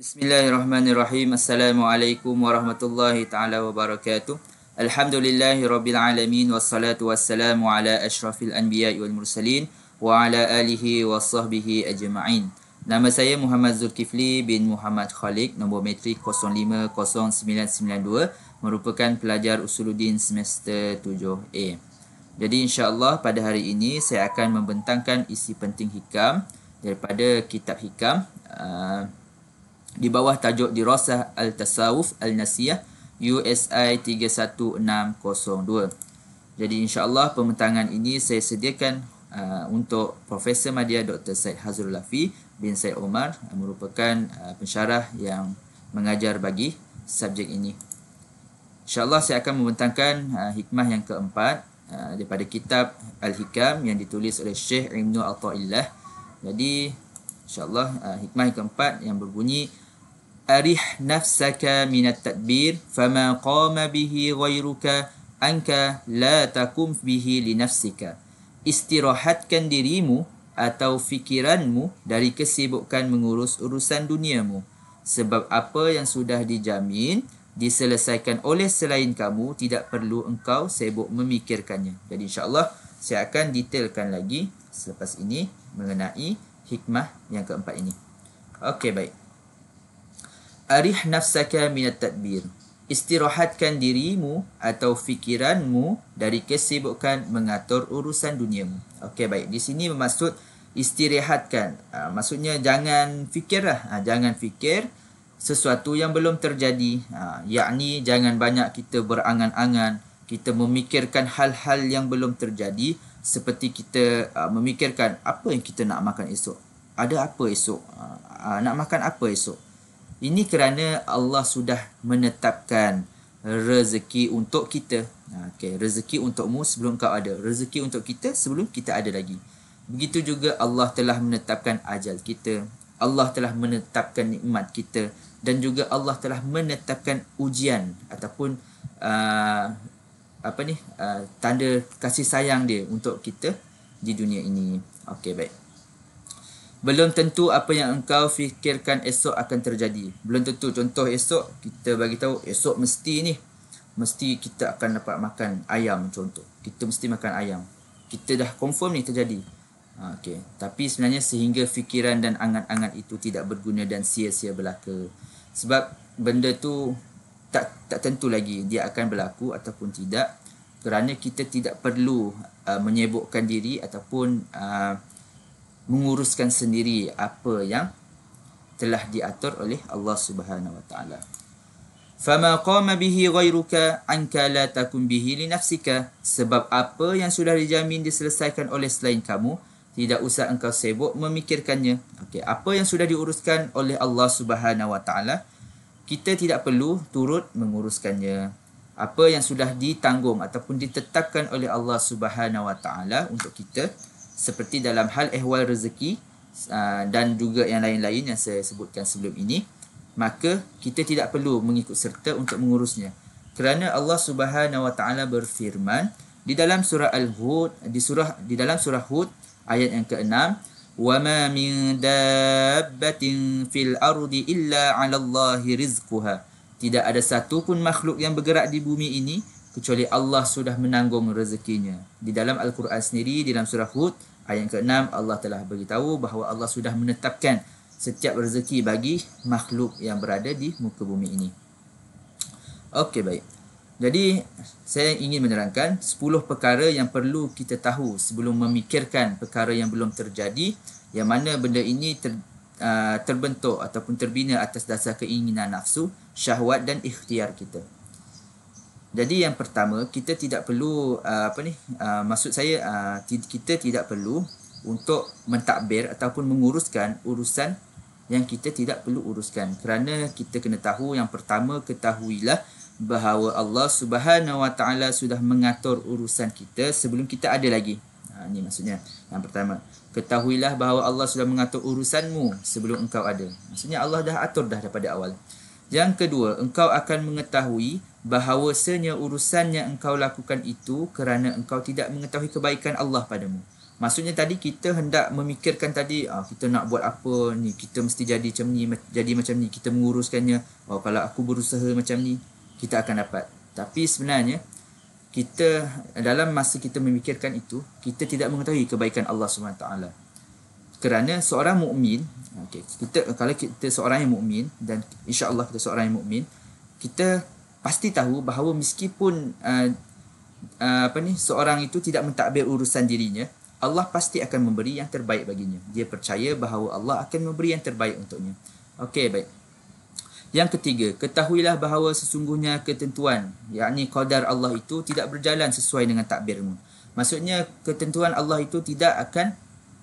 Bismillahirrahmanirrahim. Assalamualaikum warahmatullahi taala wabarakatuh. Alhamdulillahi rabbil alamin wassalatu wassalamu ala asyrafil anbiya'i wal mursalin wa ala alihi washabbihi ajma'in. Nama saya Muhammad Zulkifli bin Muhammad Khalid, nombor metrik 050992, merupakan pelajar Usuluddin semester 7A. Jadi insya-Allah pada hari ini saya akan membentangkan isi penting hikam daripada kitab hikam uh, di bawah tajuk Dirasah Al-Tasawuf Al-Nasiyah USI 31602. Jadi insya-Allah pembentangan ini saya sediakan uh, untuk Profesor Madya Dr. Said Hazrul Afi bin Said Omar uh, merupakan uh, pensyarah yang mengajar bagi subjek ini. Insya-Allah saya akan membentangkan uh, hikmah yang keempat uh, daripada kitab Al-Hikam yang ditulis oleh Syekh Ibnu Athaillah. Jadi insyaallah uh, hikmah yang keempat yang berbunyi arih nafsaka minat tadbir fama qama bihi ghairuka anka la takum bihi li nafsika istirahatkan dirimu atau fikiranmu dari kesibukan mengurus urusan duniamu sebab apa yang sudah dijamin diselesaikan oleh selain kamu tidak perlu engkau sibuk memikirkannya jadi insyaallah saya akan detailkan lagi selepas ini mengenai hikmah yang keempat ini. Okey, baik. Arih nafsaka minat tadbir. Istirahatkan dirimu atau fikiranmu dari kesibukan mengatur urusan duniamu. Okey, baik. Di sini bermaksud istirahatkan. Ha, maksudnya jangan fikirlah. Ha, ah, jangan fikir sesuatu yang belum terjadi. Ha, yakni jangan banyak kita berangan-angan. Kita memikirkan hal-hal yang belum terjadi. Jadi, seperti kita uh, memikirkan apa yang kita nak makan esok ada apa esok uh, uh, nak makan apa esok ini kerana Allah sudah menetapkan rezeki untuk kita Okay, rezeki untukmu sebelum kau ada rezeki untuk kita sebelum kita ada lagi begitu juga Allah telah menetapkan ajal kita Allah telah menetapkan nikmat kita dan juga Allah telah menetapkan ujian ataupun uh, apa ni uh, tanda kasih sayang dia untuk kita di dunia ini. Okey baik. Belum tentu apa yang engkau fikirkan esok akan terjadi. Belum tentu. Contoh esok kita bagi tahu esok mesti ni mesti kita akan dapat makan ayam contoh. Kita mesti makan ayam. Kita dah confirm ni terjadi. Ah, okey. Tapi sebenarnya sehingga fikiran dan angan-angan itu tidak berguna dan sia-sia belaka. Sebab benda tu tak tak tentu lagi dia akan berlaku ataupun tidak kerana kita tidak perlu uh, menyebukkan diri ataupun uh, menguruskan sendiri apa yang telah diatur oleh Allah Subhanahu Wa Taala. Fama qama bihi ghairuka anka la takun bihi li nafsika sebab apa yang sudah dijamin diselesaikan oleh selain kamu tidak usah engkau sibuk memikirkannya. Okey, apa yang sudah diuruskan oleh Allah Subhanahu Wa Taala kita tidak perlu turut menguruskannya. Apa yang sudah ditanggung ataupun ditetapkan oleh Allah Subhanahu Wa Taala untuk kita seperti dalam hal ehwal rezeki ah, dan juga yang lain-lain yang saya sebutkan sebelum ini, maka kita tidak perlu mengikut serta untuk mengurusnya. Kerana Allah Subhanahu Wa Taala berfirman di dalam surah Al-Hud, di surah di dalam surah Hud ayat yang ke-6, وما من دابة في الأرض إلا على الله رزقها tidak ada satu pun makhluk yang bergerak di bumi ini kecuali Allah sudah menanggung rezekinya. Di dalam Al-Quran sendiri, di dalam surah Hud, ayat ke-6, Allah telah beritahu bahawa Allah sudah menetapkan setiap rezeki bagi makhluk yang berada di muka bumi ini. Okey, baik. Jadi saya ingin menerangkan 10 perkara yang perlu kita tahu sebelum memikirkan perkara yang belum terjadi yang mana benda ini ter, uh, terbentuk ataupun terbina atas dasar keinginan nafsu, syahwat dan ikhtiar kita. Jadi yang pertama, kita tidak perlu uh, apa ni? Uh, maksud saya uh, kita tidak perlu untuk mentadbir ataupun menguruskan urusan yang kita tidak perlu uruskan. Kerana kita kena tahu yang pertama ketahuilah bahawa Allah Subhanahu Wa Taala sudah mengatur urusan kita sebelum kita ada lagi. Ha, ini maksudnya yang pertama. Ketahuilah bahawa Allah sudah mengatur urusanmu sebelum engkau ada. Maksudnya Allah dah atur dah daripada awal. Yang kedua, engkau akan mengetahui bahawasanya urusan yang engkau lakukan itu kerana engkau tidak mengetahui kebaikan Allah padamu. Maksudnya tadi kita hendak memikirkan tadi ah, kita nak buat apa ni, kita mesti jadi macam ni, jadi macam ni, kita menguruskannya. Oh, kalau aku berusaha macam ni, kita akan dapat. Tapi sebenarnya kita dalam masa kita memikirkan itu, kita tidak mengetahui kebaikan Allah Subhanahu taala. Kerana seorang mukmin, okey, kita kalau kita seorang yang mukmin dan insya-Allah kita seorang yang mukmin, kita pasti tahu bahawa meskipun uh, uh, apa ni seorang itu tidak mentadbir urusan dirinya, Allah pasti akan memberi yang terbaik baginya. Dia percaya bahawa Allah akan memberi yang terbaik untuknya. Okey, baik. Yang ketiga, ketahuilah bahawa sesungguhnya ketentuan, yakni qadar Allah itu tidak berjalan sesuai dengan takbirmu. Maksudnya ketentuan Allah itu tidak akan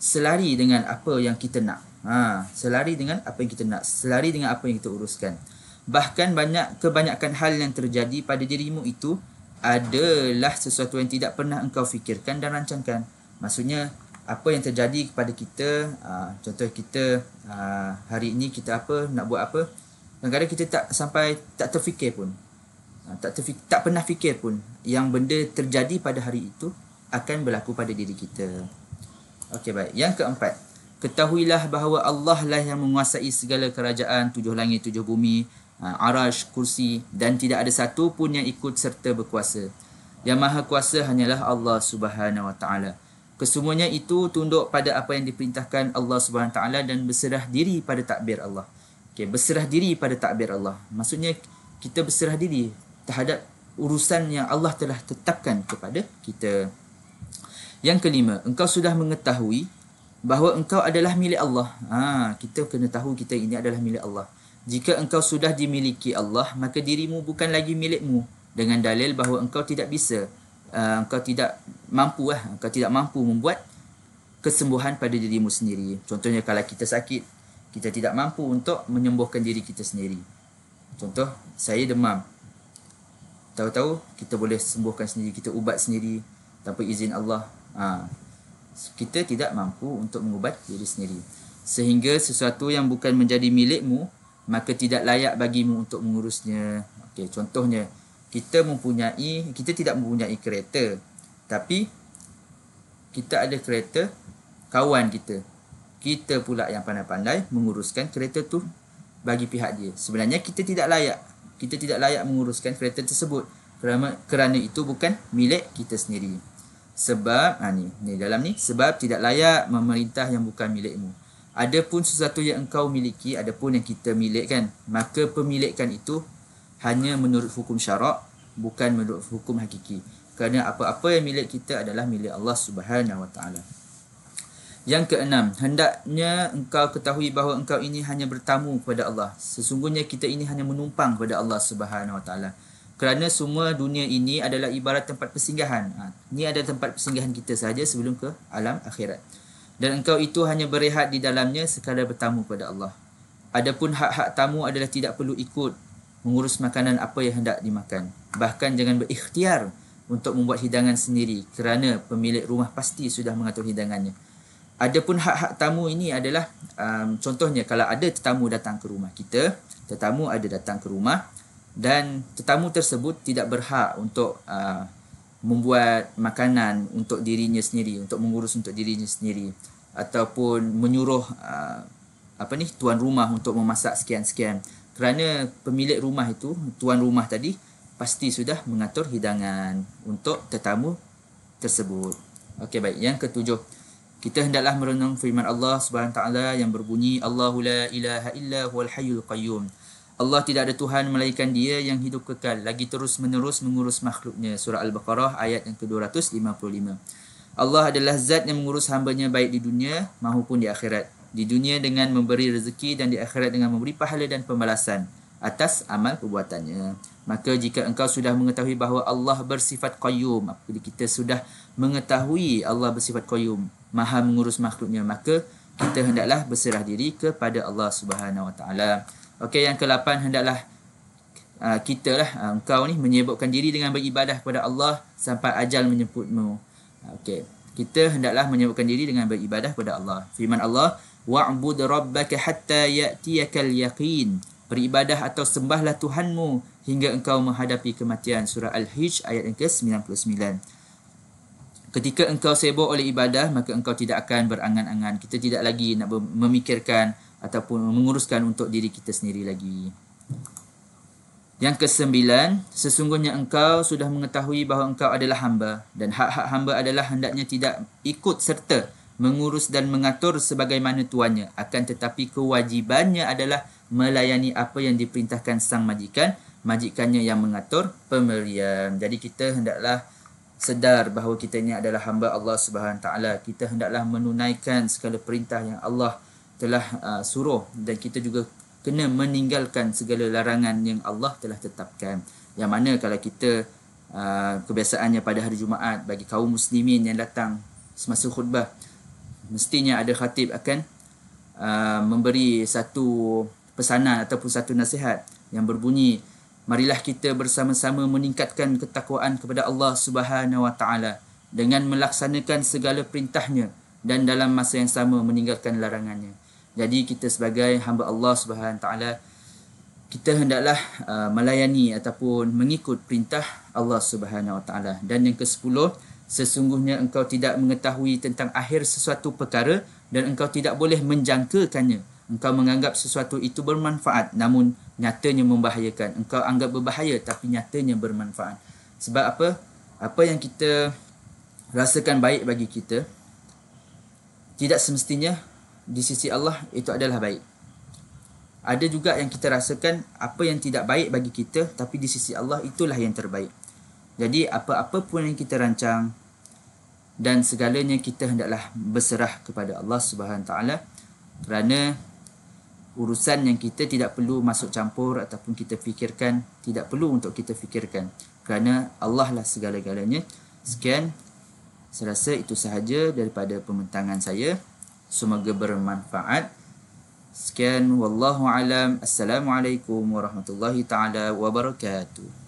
selari dengan apa yang kita nak. Ha, selari dengan apa yang kita nak, selari dengan apa yang kita uruskan. Bahkan banyak kebanyakan hal yang terjadi pada dirimu itu adalah sesuatu yang tidak pernah engkau fikirkan dan rancangkan. Maksudnya apa yang terjadi kepada kita, ha, contoh kita ha, hari ini kita apa, nak buat apa, Kadang-kadang kita tak sampai tak terfikir pun. Ha, tak terfikir, tak pernah fikir pun yang benda terjadi pada hari itu akan berlaku pada diri kita. Okey baik. Yang keempat, ketahuilah bahawa Allah lah yang menguasai segala kerajaan, tujuh langit, tujuh bumi, ha, arash, kursi dan tidak ada satu pun yang ikut serta berkuasa. Yang maha kuasa hanyalah Allah Subhanahu Wa Taala. Kesemuanya itu tunduk pada apa yang diperintahkan Allah Subhanahu Wa Taala dan berserah diri pada takbir Allah. Okay, berserah diri pada takdir Allah. Maksudnya kita berserah diri terhadap urusan yang Allah telah tetapkan kepada kita. Yang kelima, engkau sudah mengetahui bahawa engkau adalah milik Allah. Ha, kita kena tahu kita ini adalah milik Allah. Jika engkau sudah dimiliki Allah, maka dirimu bukan lagi milikmu dengan dalil bahawa engkau tidak bisa uh, engkau tidak mampu lah, engkau tidak mampu membuat kesembuhan pada dirimu sendiri. Contohnya kalau kita sakit, kita tidak mampu untuk menyembuhkan diri kita sendiri. Contoh, saya demam. Tahu-tahu kita boleh sembuhkan sendiri, kita ubat sendiri tanpa izin Allah. Ha. Kita tidak mampu untuk mengubat diri sendiri. Sehingga sesuatu yang bukan menjadi milikmu, maka tidak layak bagimu untuk mengurusnya. Okey, contohnya kita mempunyai kita tidak mempunyai kereta tapi kita ada kereta kawan kita kita pula yang pandai-pandai menguruskan kereta tu bagi pihak dia. Sebenarnya kita tidak layak. Kita tidak layak menguruskan kereta tersebut kerana kerana itu bukan milik kita sendiri. Sebab ha ni, ni dalam ni sebab tidak layak memerintah yang bukan milikmu. Adapun sesuatu yang engkau miliki, adapun yang kita milikkan, maka pemilikan itu hanya menurut hukum syarak bukan menurut hukum hakiki. Kerana apa-apa yang milik kita adalah milik Allah Subhanahu Wa Taala. Yang keenam, hendaknya engkau ketahui bahawa engkau ini hanya bertamu kepada Allah. Sesungguhnya kita ini hanya menumpang kepada Allah Subhanahu Wa Taala. Kerana semua dunia ini adalah ibarat tempat persinggahan. Ha, ini adalah tempat persinggahan kita saja sebelum ke alam akhirat. Dan engkau itu hanya berehat di dalamnya sekadar bertamu kepada Allah. Adapun hak-hak tamu adalah tidak perlu ikut mengurus makanan apa yang hendak dimakan. Bahkan jangan berikhtiar untuk membuat hidangan sendiri kerana pemilik rumah pasti sudah mengatur hidangannya. Adapun hak-hak tamu ini adalah um, contohnya kalau ada tetamu datang ke rumah kita, tetamu ada datang ke rumah dan tetamu tersebut tidak berhak untuk uh, membuat makanan untuk dirinya sendiri, untuk mengurus untuk dirinya sendiri ataupun menyuruh uh, apa ni tuan rumah untuk memasak sekian-sekian kerana pemilik rumah itu tuan rumah tadi pasti sudah mengatur hidangan untuk tetamu tersebut. Okey baik, yang ketujuh kita hendaklah merenung firman Allah Subhanahu yang berbunyi Allahu la ilaha illa huwal hayyul qayyum. Allah tidak ada Tuhan melainkan dia yang hidup kekal lagi terus menerus mengurus makhluknya. Surah Al-Baqarah ayat yang ke-255. Allah adalah zat yang mengurus hambanya baik di dunia maupun di akhirat. Di dunia dengan memberi rezeki dan di akhirat dengan memberi pahala dan pembalasan atas amal perbuatannya. Maka jika engkau sudah mengetahui bahawa Allah bersifat qayyum, apabila kita sudah mengetahui Allah bersifat qayyum, maha mengurus makhluknya maka kita hendaklah berserah diri kepada Allah Subhanahu Wa Taala. Okey yang ke-8 hendaklah uh, kita lah uh, engkau ni menyebutkan diri dengan beribadah kepada Allah sampai ajal menjemputmu. Okey. Kita hendaklah menyebutkan diri dengan beribadah kepada Allah. Firman Allah, wa'bud rabbaka hatta ya'tiyakal yaqin. Beribadah atau sembahlah Tuhanmu hingga engkau menghadapi kematian. Surah Al-Hijj ayat yang ke-99. Ketika engkau sibuk oleh ibadah, maka engkau tidak akan berangan-angan. Kita tidak lagi nak memikirkan ataupun menguruskan untuk diri kita sendiri lagi. Yang kesembilan, sesungguhnya engkau sudah mengetahui bahawa engkau adalah hamba dan hak-hak hamba adalah hendaknya tidak ikut serta mengurus dan mengatur sebagaimana tuannya. Akan tetapi kewajibannya adalah melayani apa yang diperintahkan sang majikan, majikannya yang mengatur pemberian. Jadi kita hendaklah sedar bahawa kita ini adalah hamba Allah Subhanahu taala kita hendaklah menunaikan segala perintah yang Allah telah uh, suruh dan kita juga kena meninggalkan segala larangan yang Allah telah tetapkan yang mana kalau kita uh, kebiasaannya pada hari Jumaat bagi kaum muslimin yang datang semasa khutbah mestinya ada khatib akan uh, memberi satu pesanan ataupun satu nasihat yang berbunyi Marilah kita bersama-sama meningkatkan ketakwaan kepada Allah Subhanahu Wa Taala dengan melaksanakan segala perintahnya dan dalam masa yang sama meninggalkan larangannya. Jadi kita sebagai hamba Allah Subhanahu Wa Taala kita hendaklah uh, melayani ataupun mengikut perintah Allah Subhanahu Wa Taala. Dan yang ke-10, sesungguhnya engkau tidak mengetahui tentang akhir sesuatu perkara dan engkau tidak boleh menjangkakannya. Engkau menganggap sesuatu itu bermanfaat namun nyatanya membahayakan. Engkau anggap berbahaya tapi nyatanya bermanfaat. Sebab apa? Apa yang kita rasakan baik bagi kita tidak semestinya di sisi Allah itu adalah baik. Ada juga yang kita rasakan apa yang tidak baik bagi kita tapi di sisi Allah itulah yang terbaik. Jadi apa-apa pun yang kita rancang dan segalanya kita hendaklah berserah kepada Allah Subhanahu taala kerana urusan yang kita tidak perlu masuk campur ataupun kita fikirkan tidak perlu untuk kita fikirkan kerana Allah lah segala-galanya sekian saya rasa itu sahaja daripada pementangan saya semoga bermanfaat sekian wallahu alam assalamualaikum warahmatullahi taala wabarakatuh